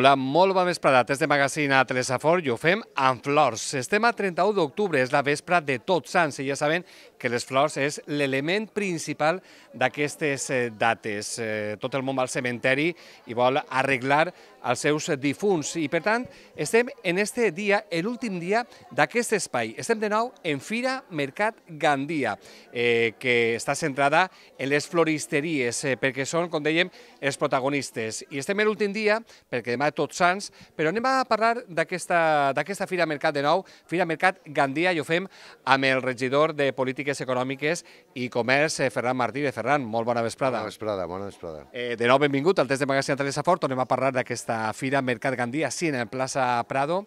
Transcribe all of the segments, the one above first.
Hola, molt bona vesprada. Des de magazine a Telesafor i ho fem amb flors. Estem a 31 d'octubre, és la vespre de Tots Sants i ja saben que les flors és l'element principal d'aquestes eh, dates. Eh, tot el món va al cementeri i vol arreglar els seus difunts i per tant estem en este dia, l'últim dia d'aquest espai. Estem de nou en Fira Mercat Gandia, eh, que està centrada en les floristeries eh, perquè són, com dèiem, els protagonistes. I estem l'últim dia perquè demà tots Sants, però anem a parlar d'aquesta Fira Mercat de nou, Fira Mercat Gandia, i ho fem amb el regidor de Polítiques Econòmiques i Comerç, eh, Ferran Martí de Ferran, molt bona vesprada. Bona vesprada, bona vesprada. Eh, de nou, benvingut al test de Magazine Teresa Fort, on anem a parlar d'aquesta Fira Mercat Gandia, sí, en plaça Prado.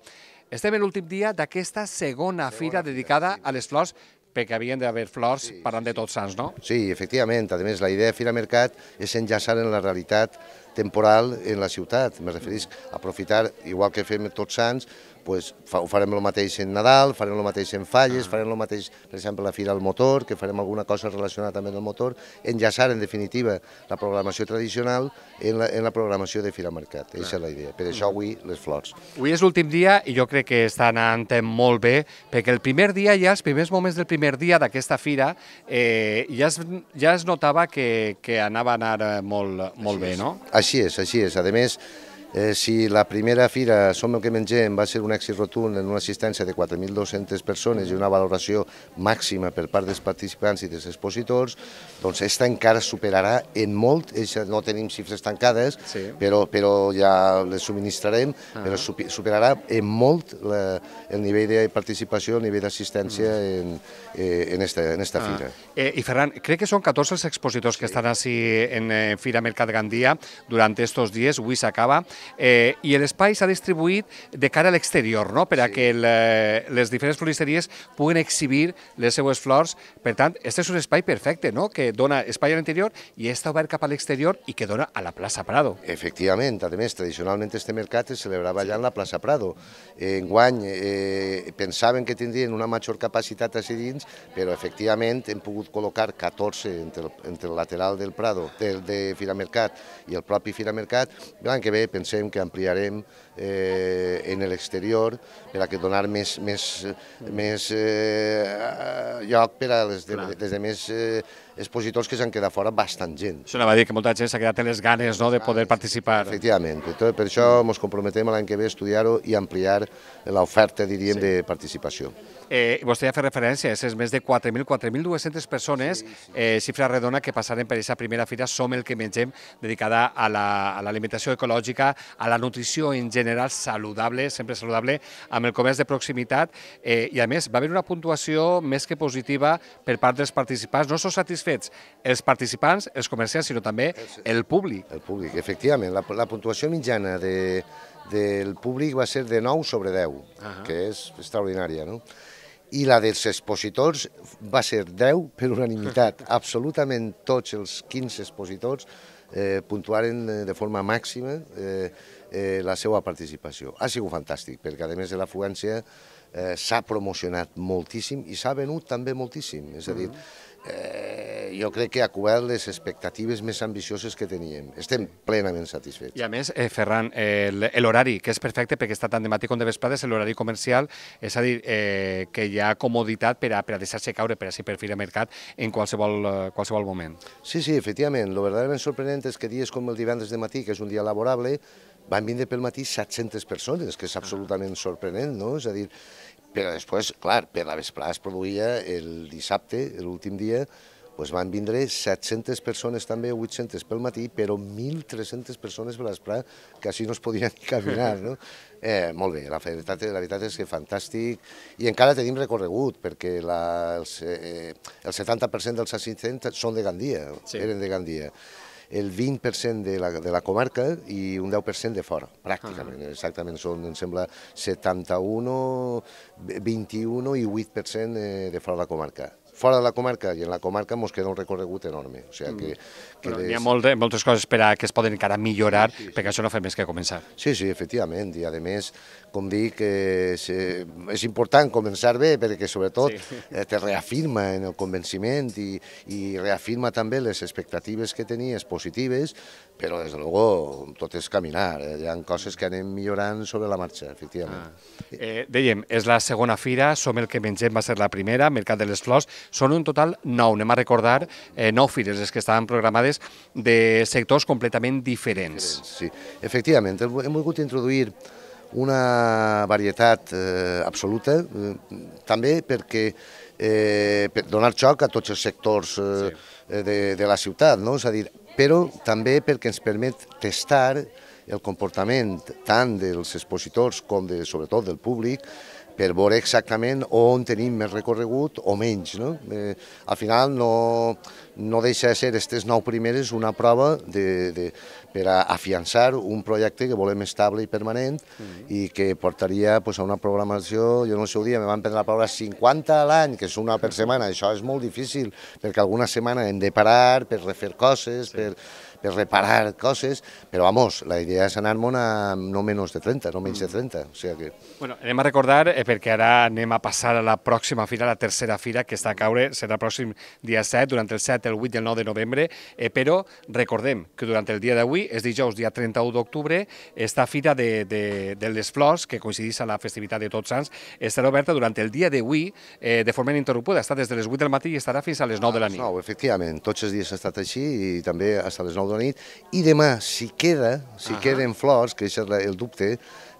Estem en l'últim dia d'aquesta segona, segona fira, fira dedicada sí. a les flors perquè havien d'haver flors sí, parlant sí, de tots sants, no? Sí, efectivament. A més, la idea de Fira Mercat és enllaçar en la realitat temporal en la ciutat. Me refereix a aprofitar, igual que fem tots sants, pues, fa, ho farem el mateix en Nadal, farem el mateix en Falles, ah. farem el mateix, per exemple, la Fira del Motor, que farem alguna cosa relacionada també amb el motor, enllaçar, en definitiva, la programació tradicional en la, en la programació de Fira Mercat. Aquesta és la idea. Per això avui les flors. Avui és l'últim dia i jo crec que està anant molt bé, perquè el primer dia, ja els primers moments del primer dia d'aquesta fira, eh, ja, es, ja es notava que, que anava a anar molt, molt així bé, no? Així és, així és. A més, Eh, si la primera fira Som el que mengem va ser un èxit rotund en una assistència de 4.200 persones i una valoració màxima per part dels participants i dels expositors, doncs esta encara superarà en molt, no tenim xifres tancades, sí. però, però ja les subministrarem, ah. però superarà en molt la, el nivell de participació, el nivell d'assistència mm. en, eh, en, esta, en esta ah. fira. Eh, I Ferran, crec que són 14 els expositors sí. que estan així en eh, Fira Mercat Gandia durant aquests dies, avui s'acaba eh, i l'espai s'ha distribuït de cara a l'exterior, no? per a sí. que el, eh, les diferents floristeries puguin exhibir les seues flors. Per tant, aquest és un espai perfecte, no? que dona espai a l'interior i està obert cap a l'exterior i que dona a la plaça Prado. Efectivament, a més, tradicionalment este mercat es celebrava allà en la plaça Prado. Enguany eh, pensaven que tindrien una major capacitat a dins, però efectivament hem pogut col·locar 14 entre, entre el lateral del Prado, del de Firamercat i el propi Firamercat, que ve pensem pensem que ampliarem eh, en l'exterior per a que donar més, més, més eh, lloc per a les de, des de més eh, expositors que s'han quedat fora bastant gent. Això anava a dir que molta gent s'ha quedat en les ganes no, de poder participar. Efectivament, per això ens comprometem l'any que ve a estudiar-ho i ampliar l'oferta, diríem, sí. de participació. Eh, vostè ja fa referència, és més de 4.000, 4.200 persones, eh, xifra redona que passaren per aquesta primera fira Som el que mengem, dedicada a l'alimentació la, ecològica, a la nutrició en general saludable, sempre saludable, amb el comerç de proximitat, eh, i a més va haver una puntuació més que positiva per part dels participants, no sóc satisfet satisfets els participants, els comerciants, sinó també el públic. El públic, efectivament. La, la puntuació mitjana de, del públic va ser de 9 sobre 10, uh -huh. que és extraordinària, no? I la dels expositors va ser 10 per unanimitat. Absolutament tots els 15 expositors eh, puntuaren eh, de forma màxima eh, eh, la seva participació. Ha sigut fantàstic, perquè a més de l'afluència eh, s'ha promocionat moltíssim i s'ha venut també moltíssim. És a mm-hmm. dir, eh, jo crec que ha cobert les expectatives més ambicioses que teníem. Estem plenament satisfets. I a més, eh, Ferran, eh, l'horari, que és perfecte perquè està tant de matí com de vesprades, l'horari comercial, és a dir, eh, que hi ha comoditat per a, per a deixar-se caure, per a ser perfil de mercat en qualsevol, eh, qualsevol moment. Sí, sí, efectivament. Lo verdaderament sorprenent és que dies com el divendres de matí, que és un dia laborable, van vindre pel matí 700 persones, que és absolutament sorprenent, no? És a dir, però després, clar, per la vesprada es produïa el dissabte, l'últim dia, pues van vindre 700 persones també, 800 pel matí, però 1.300 persones per l'esprà, que així no es podien caminar, no? Eh, molt bé, la veritat, la veritat és que fantàstic, i encara tenim recorregut, perquè la, els, eh, el 70% dels assistents són de Gandia, sí. eren de Gandia el 20% de la, de la comarca i un 10% de fora, pràcticament. Ah. Exactament, són, em sembla, 71, 21 i 8% eh, de fora de la comarca fora de la comarca i en la comarca ens queda un recorregut enorme. O sigui que, mm. que Però les... Hi ha moltes, moltes coses per a que es poden encara millorar, sí, sí, perquè això no fa més que començar. Sí, sí, efectivament, i a més com dic, és, és important començar bé perquè sobretot sí. Eh, te reafirma en el convenciment i, i reafirma també les expectatives que tenies positives, però des de luego tot és caminar, eh? hi ha coses que anem millorant sobre la marxa, efectivament. Ah. Eh, dèiem, és la segona fira, Som el que mengem va ser la primera, Mercat de les Flors, són un total nou, anem a recordar, eh, nou fires les que estaven programades de sectors completament diferents. Sí, efectivament, hem volgut introduir una varietat eh, absoluta, eh, també perquè eh, per donar xoc a tots els sectors eh, sí. Eh, de, de la ciutat, no? és a dir, però també perquè ens permet testar el comportament tant dels expositors com de, sobretot del públic per veure exactament on tenim més recorregut o menys. No? Eh, al final no, no deixa de ser aquestes nou primeres una prova de, de, per a afiançar un projecte que volem estable i permanent mm -hmm. i que portaria pues, a una programació, jo no sé el dia, me van prendre la paraula 50 a l'any, que és una per mm. setmana, això és molt difícil, perquè alguna setmana hem de parar per refer coses, sí. per per reparar coses, però vamos, la idea és anar-me'n a no menys de 30, no menys de 30. Mm. O sigui que... Bueno, anem a recordar, eh, perquè ara anem a passar a la pròxima fira, la tercera fira, que està a caure, serà el pròxim dia 7, durant el 7, el 8 i el 9 de novembre, eh, però recordem que durant el dia d'avui, és dijous, dia 31 d'octubre, esta fira de, de, de les flors, que coincidís a la festivitat de Tots Sants, estarà oberta durant el dia d'avui eh, de forma ininterrompuda, està des de les 8 del matí i estarà fins a les 9 de la ah, nit. No, efectivament, tots els dies ha estat així i també fins a les 9 de de la nit, i demà, si queda, si queden flors, que això és el dubte,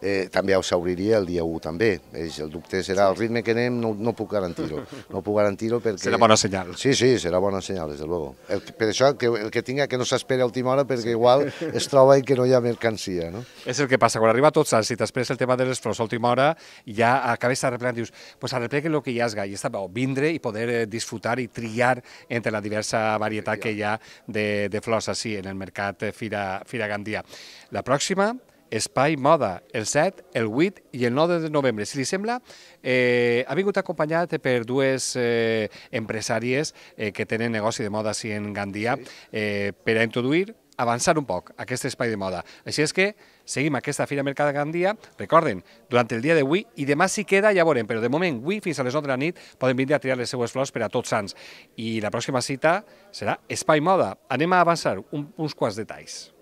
eh, també us obriria el dia 1 també. És, el dubte serà el ritme que anem, no, no puc garantir-ho. No puc garantir-ho perquè... Serà bona senyal. Sí, sí, serà bona senyal, des de luego. El, per això el que, el que tinga que no s'espera a última hora perquè sí. igual es troba i que no hi ha mercancia. No? És el que passa, quan arriba tot s'han, si després el tema de les flors a última hora, ja acabes replegar, dius, pues arreplegue lo que hi has, i està, o vindre i poder eh, disfrutar i triar entre la diversa varietat que hi ha de, de flors així en el mercat eh, Fira, Fira Gandia. La pròxima, Espai Moda, el 7, el 8 i el 9 de novembre. Si li sembla, eh, ha vingut acompanyat per dues eh, empresàries eh, que tenen negoci de moda així en Gandia eh, per a introduir avançar un poc aquest espai de moda. Així és que seguim aquesta Fira Mercat Gandia, recorden, durant el dia d'avui i demà si queda ja veurem, però de moment avui fins a les 9 de la nit poden vindre a triar les seues flors per a tots sants. I la pròxima cita serà Espai Moda. Anem a avançar un, uns quants detalls.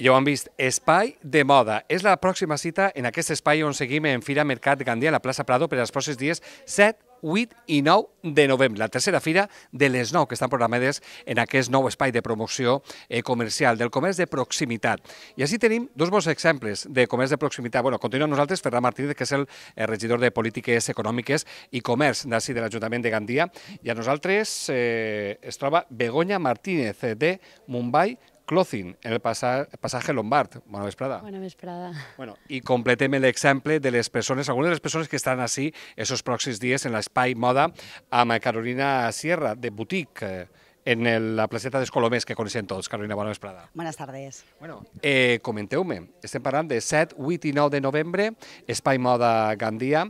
Ja ho han vist, Espai de Moda. És la pròxima cita en aquest espai on seguim en Fira Mercat Gandia a la plaça Prado per als pròxims dies 7, 8 i 9 de novembre, la tercera fira de les 9 que estan programades en aquest nou espai de promoció eh, comercial del comerç de proximitat. I així tenim dos bons exemples de comerç de proximitat. Bueno, continua amb nosaltres Ferran Martínez, que és el eh, regidor de Polítiques Econòmiques i Comerç d'ací de l'Ajuntament de Gandia. I a nosaltres eh, es troba Begoña Martínez, eh, de Mumbai Clothing, el passatge Lombard. Bona vesprada. Bona vesprada. Bueno, I completem l'exemple de les persones, algunes de les persones que estan així aquests pròxims dies en l'espai moda amb Carolina Sierra, de Boutique, eh, en el, la placeta dels Colomers que coneixem tots. Carolina, bona vesprada. Bones tardes. Bueno, eh, Comenteu-me, estem parlant de 7, 8 i 9 de novembre, Espai Moda Gandia.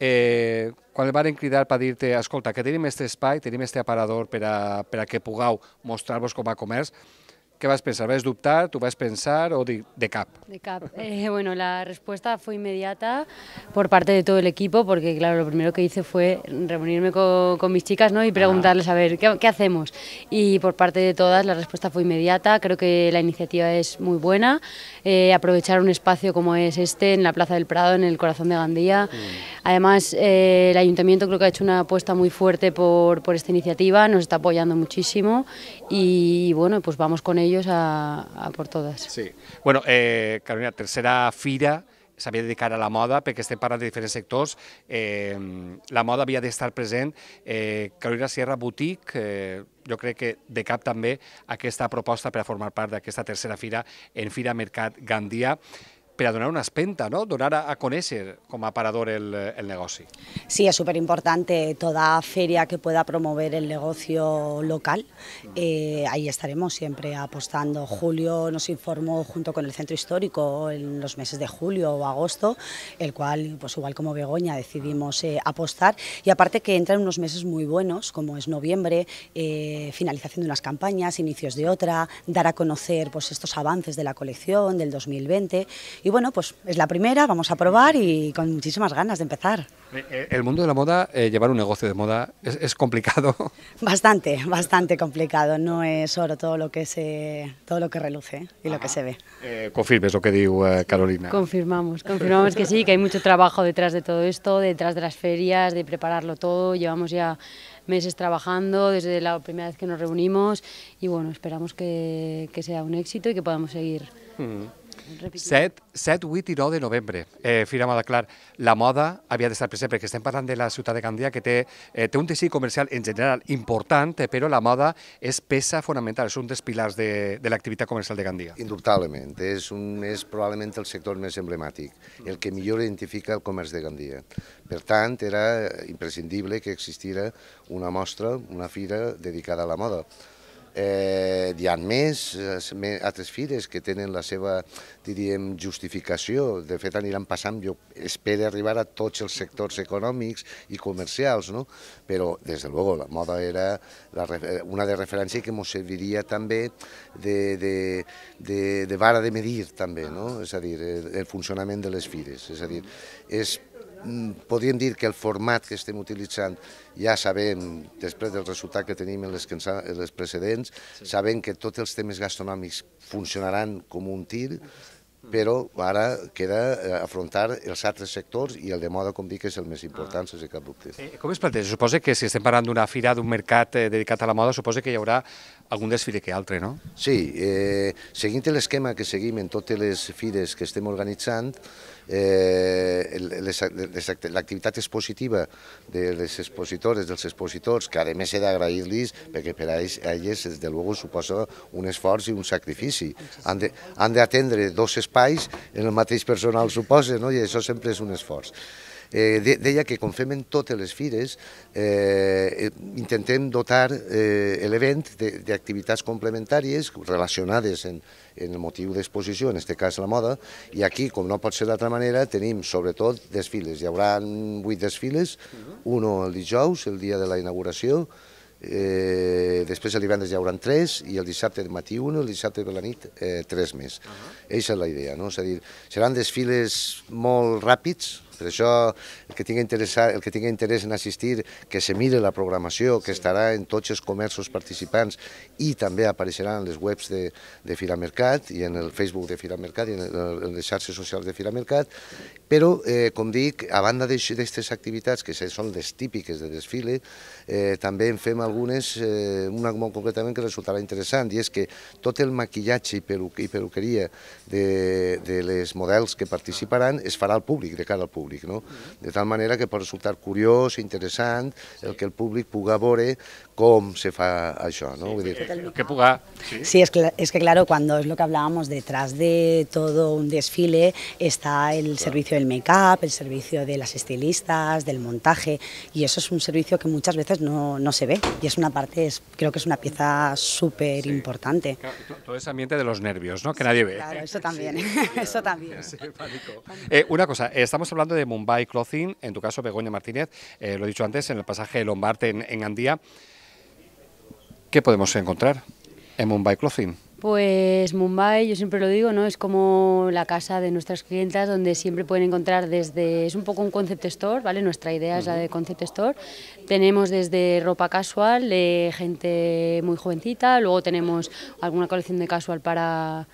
Eh, quan el van cridar per dir-te, escolta, que tenim aquest espai, tenim aquest aparador per a, per a que pugueu mostrar-vos com a comerç, ¿Qué vas a pensar? Vas a dubtar, ¿Tú vas a pensar o de, cap? De cap. Eh, bueno, la respuesta fue inmediata por parte de todo el equipo, porque claro, lo primero que hice fue reunirme con, mis chicas ¿no? y preguntarles a ver ¿qué, hacemos. Y por parte de todas la respuesta fue inmediata. Creo que la iniciativa es muy buena. Eh, aprovechar un espacio como es este en la Plaza del Prado, en el corazón de Gandía. Mm. Además, eh, el ayuntamiento creo que ha hecho una apuesta muy fuerte por, esta iniciativa, nos está apoyando muchísimo y bueno, pues vamos con ellos a, por todas. Sí. Bueno, eh, Carolina, tercera fira se había dedicado a la moda, porque este para de diferentes sectores, eh, la moda había de estar presente. Carolina Sierra Boutique, yo creo que de cap también, que esta propuesta para formar parte de esta tercera fira en Fira Mercat Gandía. Pero a donar una espenta, no? donar a, con como como el, negocio. Sí, es súper importante eh, toda feria que pueda promover el negocio local, eh, ahí estaremos siempre apostando. Julio nos informó junto con el centro histórico en los meses de julio o agosto, el cual, pues igual como Begoña, decidimos eh, apostar. Y aparte que entran unos meses muy buenos, como es noviembre, finalización de unas campañas, inicios de otra, dar a conocer pues, estos avances de la colección del 2020. Y y bueno, pues es la primera, vamos a probar y con muchísimas ganas de empezar. Eh, eh, el mundo de la moda, eh, llevar un negocio de moda, ¿es, complicado? Bastante, bastante complicado. No es oro todo lo que se, todo lo que reluce y lo que se ve. confirmes lo que digo, Carolina. Confirmamos, confirmamos que sí, que hay mucho trabajo detrás de todo esto, detrás de las ferias, de prepararlo todo. Llevamos ya meses trabajando desde la primera vez que nos reunimos y bueno, esperamos que, sea un éxito y que podamos seguir. 7, 7, 8 i 9 de novembre, eh, Fira Madaclar. La moda havia d'estar present, perquè estem parlant de la ciutat de Gandia, que té, eh, té un teixit comercial en general important, però la moda és peça fonamental, és un dels pilars de, de l'activitat comercial de Gandia. Indubtablement, és, un, és probablement el sector més emblemàtic, el que millor identifica el comerç de Gandia. Per tant, era imprescindible que existira una mostra, una fira dedicada a la moda. Eh, hi ha eh, més, altres fires que tenen la seva, diríem, justificació. De fet, aniran passant, jo espero arribar a tots els sectors econòmics i comercials, no? Però, des de luego, la moda era la, eh, una de referència que ens serviria també de, de, de, de vara de medir, també, no? És a dir, el funcionament de les fires. És a dir, és Mm, podríem dir que el format que estem utilitzant ja sabem, després del resultat que tenim en les, en les precedents, sí. sabem que tots els temes gastronòmics funcionaran com un tir, però ara queda eh, afrontar els altres sectors i el de moda, com dic, és el més important, ah. sense cap dubte. Eh, com es planteja? Suposa que si estem parlant d'una fira, d'un mercat eh, dedicat a la moda, suposa que hi haurà algun desfile que altre, no? Sí, eh, seguint l'esquema que seguim en totes les fires que estem organitzant, eh, l'activitat expositiva de les expositores, dels expositors, que a més he d'agrair-los perquè per a ells, a elles, des de luego, suposa un esforç i un sacrifici. Han d'atendre dos espais en el mateix personal, suposa, no? i això sempre és un esforç eh, de, deia que com fem en totes les fires, eh, eh intentem dotar eh, l'event d'activitats complementàries relacionades en, en el motiu d'exposició, en aquest cas la moda, i aquí, com no pot ser d'altra manera, tenim sobretot desfiles. Hi haurà vuit desfiles, un el dijous, el dia de la inauguració, eh, després el divendres hi haurà tres i el dissabte de matí un, el dissabte de la nit eh, tres més. Uh -huh. Eixa és la idea, no? És a dir, seran desfiles molt ràpids, per això, el que tingui, interessat, el que tingui interès en assistir, que se mire la programació, que estarà en tots els comerços participants i també apareixerà en les webs de, de Fira Mercat i en el Facebook de Fira Mercat i en, el, en les xarxes socials de Fira Mercat, però, eh, com dic, a banda d'aquestes activitats, que són les típiques de desfile, eh, també en fem algunes, eh, una molt concretament que resultarà interessant, i és que tot el maquillatge i, peru i peruqueria de, de les models que participaran es farà al públic, de cara al públic públic. No? De tal manera que pot resultar curiós, interessant, el que el públic puga veure se fa això, no? Sí, puga. Sí, es, que, es que claro, cuando es lo que hablábamos, detrás de todo un desfile está el servicio del make-up, el servicio de las estilistas, del montaje, y eso es un servicio que muchas veces no, se ve, y es una parte, es, creo que es una pieza súper importante. todo ese ambiente de los nervios, ¿no? Que nadie ve. Claro, eso también, eso también. Eh, una cosa, eh, estamos hablando de Mumbai Clothing, en tu caso Begoña Martínez, eh, lo he dicho antes, en el pasaje Lombarte en Andía, ¿Qué podemos encontrar en Mumbai Clothing? Pues Mumbai, yo siempre lo digo, ¿no? Es como la casa de nuestras clientas donde siempre pueden encontrar desde es un poco un concept store, ¿vale? Nuestra idea es la de concept store. Tenemos desde ropa casual de gente muy jovencita, luego tenemos alguna colección de casual para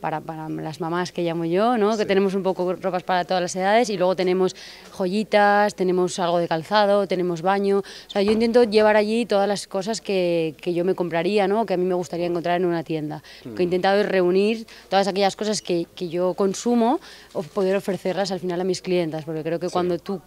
para, las mamás que llamo yo, ¿no? que tenemos un poco ropas para todas las edades y luego tenemos joyitas, tenemos algo de calzado, tenemos baño. O sea, yo intento llevar allí todas las cosas que, yo me compraría, ¿no? que a mí me gustaría encontrar en una tienda. Lo que he mm. intentado es reunir todas aquellas cosas que, yo consumo o poder ofrecerlas al final a mis clientas, porque creo que cuando tú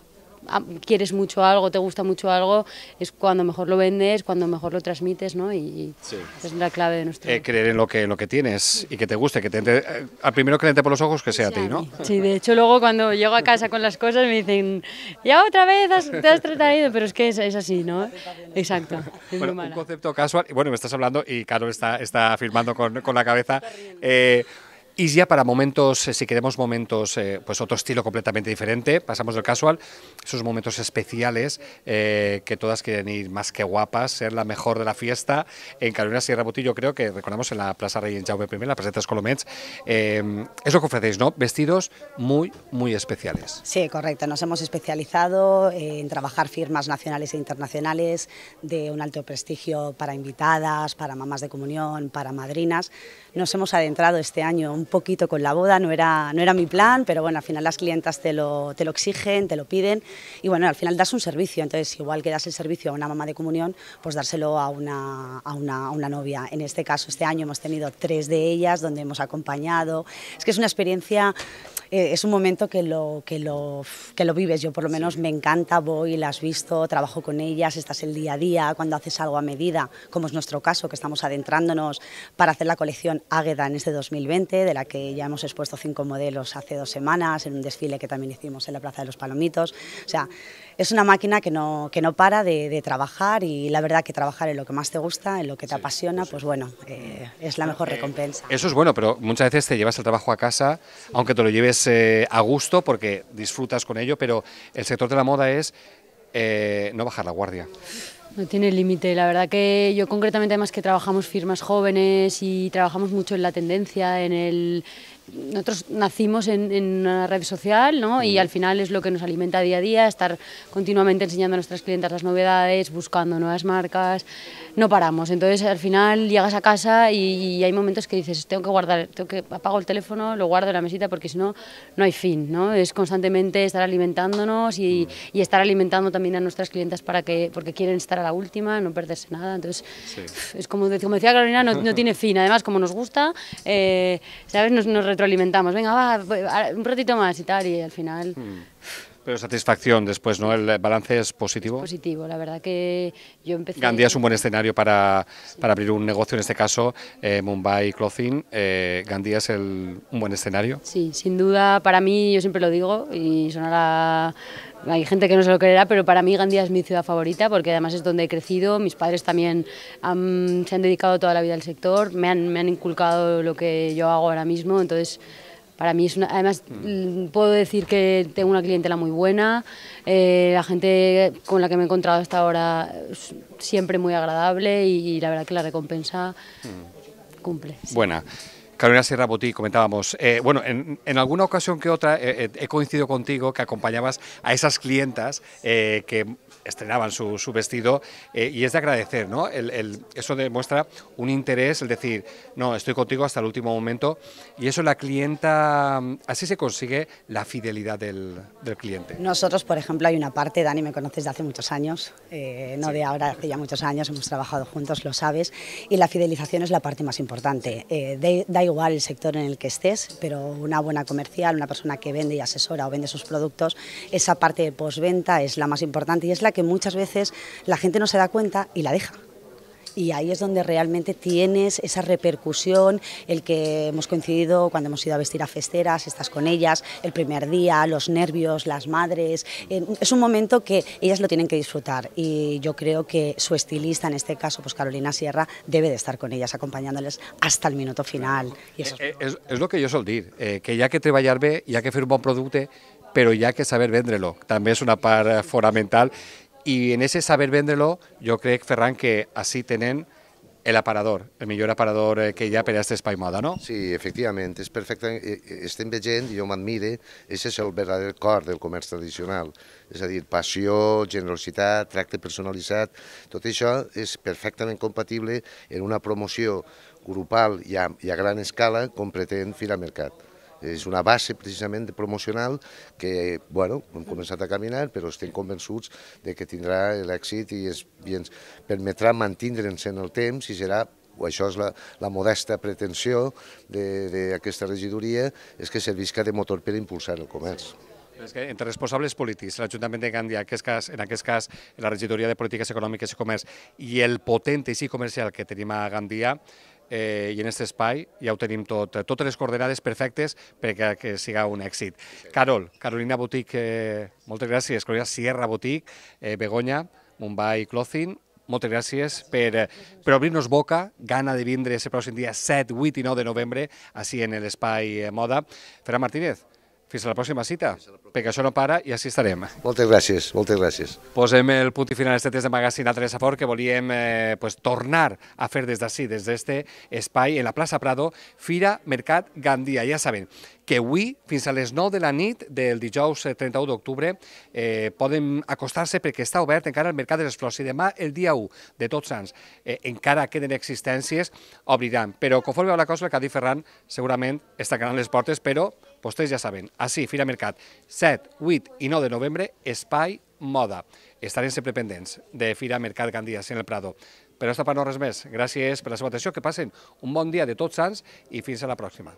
Ah, quieres mucho algo, te gusta mucho algo, es cuando mejor lo vendes, cuando mejor lo transmites, ¿no? Y esa es la clave de nuestro... Eh, creer en lo que, lo que tienes y que te guste, que te, eh, al primero que entre por los ojos que sea a ti, ¿no? sí, de hecho luego cuando llego a casa con las cosas me dicen, ya otra vez has, te has traído, pero es que es, así, ¿no? Exacto. Es un concepto casual, bueno, me estás hablando y Carol está, está firmando con, con la cabeza. Eh, y ya para momentos, eh, si queremos momentos, eh, pues otro estilo completamente diferente, pasamos del casual, esos momentos especiales eh, que todas quieren ir más que guapas, ser la mejor de la fiesta. En Carolina Sierra Botillo, creo que recordamos en la Plaza Rey en Jaume I, la Plaza de eh, es lo que ofrecéis, ¿no? Vestidos muy, muy especiales. Sí, correcto. Nos hemos especializado en trabajar firmas nacionales e internacionales de un alto prestigio para invitadas, para mamás de comunión, para madrinas nos hemos adentrado este año un poquito con la boda, no era, no era mi plan, pero bueno, al final las clientas te lo, te lo exigen, te lo piden y bueno, al final das un servicio, entonces igual que das el servicio a una mamá de comunión, pues dárselo a una, a una, novia. En este caso, este año hemos tenido tres de ellas donde hemos acompañado. Es que es una experiencia eh, es un momento que lo, que, lo, que lo vives. Yo por lo menos me encanta, voy, las visto, trabajo con ellas, estás el día a día, cuando haces algo a medida, como es nuestro caso, que estamos adentrándonos para hacer la colección Águeda en este 2020, de la que ya hemos expuesto cinco modelos hace dos semanas, en un desfile que también hicimos en la Plaza de los Palomitos. O sea, es una máquina que no, que no para de, trabajar y la verdad que trabajar en lo que más te gusta, en lo que te apasiona, pues, pues bueno, eh, es la mejor eh, recompensa. Eso es bueno, pero muchas veces te llevas el trabajo a casa, aunque te lo lleves eh, a gusto porque disfrutas con ello, pero el sector de la moda es no bajar la guardia. No tiene límite, la verdad que yo concretamente además que trabajamos firmas jóvenes y trabajamos mucho en la tendencia, en el... Nosotros nacimos en, una red social ¿no? y al final es lo que nos alimenta día a día, estar continuamente enseñando a nuestras clientes las novedades, buscando nuevas marcas, no paramos. Entonces al final llegas a casa y, hay momentos que dices, tengo que guardar, tengo que apago el teléfono, lo guardo en la mesita porque si no, no hay fin. ¿no? Es constantemente estar alimentándonos y, estar alimentando también a nuestras clientes para que, porque quieren estar la última, no perderse nada. Entonces, es como, decía Carolina, no, tiene fin. Además, como nos gusta, eh, ¿sabes? Nos, retroalimentamos. Venga, va, un ratito más y tal. Y al final. Hmm. Pero satisfacción después, ¿no? ¿El balance es positivo? positivo, la verdad que yo empecé... Gandía es un buen escenario para, para abrir un negocio, en este caso eh, Mumbai Clothing. Eh, ¿Gandía es el, un buen escenario? Sí, sin duda, para mí, yo siempre lo digo y sonará... Hay gente que no se lo creerá, pero para mí Gandía es mi ciudad favorita porque además es donde he crecido. Mis padres también se han dedicado toda la vida al sector, me han, me han inculcado lo que yo hago ahora mismo, entonces para mí es además mm, puedo decir que tengo una clientela muy buena, eh, la gente con la que me he encontrado hasta ahora siempre muy agradable y, la verdad que la recompensa mm. cumple. Buena. Carolina Sierra Botí, comentábamos. Eh, bueno, en, alguna ocasión que otra eh, eh, he coincidido contigo que acompañabas a esas clientas que estrenaban su, vestido y es de agradecer, ¿no? El, eso demuestra un interés, el decir, no, estoy contigo hasta el último momento y eso la clienta, así se consigue la fidelidad del, cliente. Nosotros, por ejemplo, hay una parte, Dani, me conoces de hace muchos años, no de ahora, hace ya muchos años, hemos trabajado juntos, lo sabes, y la fidelización es la parte más importante. De, el sector en el que estés, pero una buena comercial, una persona que vende y asesora o vende sus productos, esa parte de postventa es la más importante y es la que muchas veces la gente no se da cuenta y la deja y ahí es donde realmente tienes esa repercusión, el que hemos coincidido cuando hemos ido a vestir a festeras, estás con ellas, el primer día, los nervios, las madres, eh, es un momento que ellas lo tienen que disfrutar y yo creo que su estilista, en este caso pues Carolina Sierra, debe de estar con ellas acompañándoles hasta el minuto final. Eh, eh, es, lo que yo sol que que ya que a ...ya ya que hacer un buen producto, pero ya que saber venderlo... ...también es una parte fundamental... I en ese saber vendre-lo, jo crec, Ferran, que així tenen el aparador, el millor aparador eh, que hi ha per a aquest espai moda, no? Sí, efectivament, és perfecte, eh, eh, estem veient, jo m'admire, aquest és el verdader cor del comerç tradicional, és a dir, passió, generositat, tracte personalitzat, tot això és perfectament compatible en una promoció grupal i a, i a gran escala com pretén Fira Mercat. És una base precisament de promocional que, bueno, hem començat a caminar, però estem convençuts de que tindrà l'èxit i, es, i ens permetrà mantindre'ns en el temps i serà o això és la, la modesta pretensió d'aquesta regidoria, és que servisca de motor per impulsar el comerç. És que entre responsables polítics, l'Ajuntament de Gandia, en aquest, cas, en aquest cas la regidoria de Polítiques Econòmiques i Comerç i el potent teixit comercial que tenim a Gandia, eh, i en aquest espai ja ho tenim tot, totes les coordenades perfectes perquè que siga un èxit. Carol, Carolina Botic, eh, moltes gràcies, Carolina Sierra Botic, eh, Begoña, Mumbai Clothing, moltes gràcies per, eh, per obrir-nos boca, gana de vindre el pròxim dia 7, 8 i 9 de novembre, així en l'espai eh, Moda. Ferran Martínez, fins a la pròxima cita, perquè això no para i així estarem. Moltes gràcies, moltes gràcies. Posem el punt i final a este test de magasin a Teresa Fort, que volíem eh, pues, tornar a fer des d'ací, des d'aquest espai, en la plaça Prado, Fira Mercat Gandia. Ja saben que avui, fins a les 9 de la nit del dijous 31 eh, d'octubre, eh, poden acostar-se perquè està obert encara el Mercat de les Flors i demà, el dia 1 de tots sants, eh, encara queden existències, obriran. Però conforme a la cosa, el que ha dit Ferran, segurament està canant les portes, però vostès doncs ja saben, així, Fira Mercat, 7, 8 i 9 de novembre, espai moda. Estarem sempre pendents de Fira Mercat Gandia, en el Prado. Però està per no res més. Gràcies per la seva atenció, que passen un bon dia de tots sants i fins a la pròxima.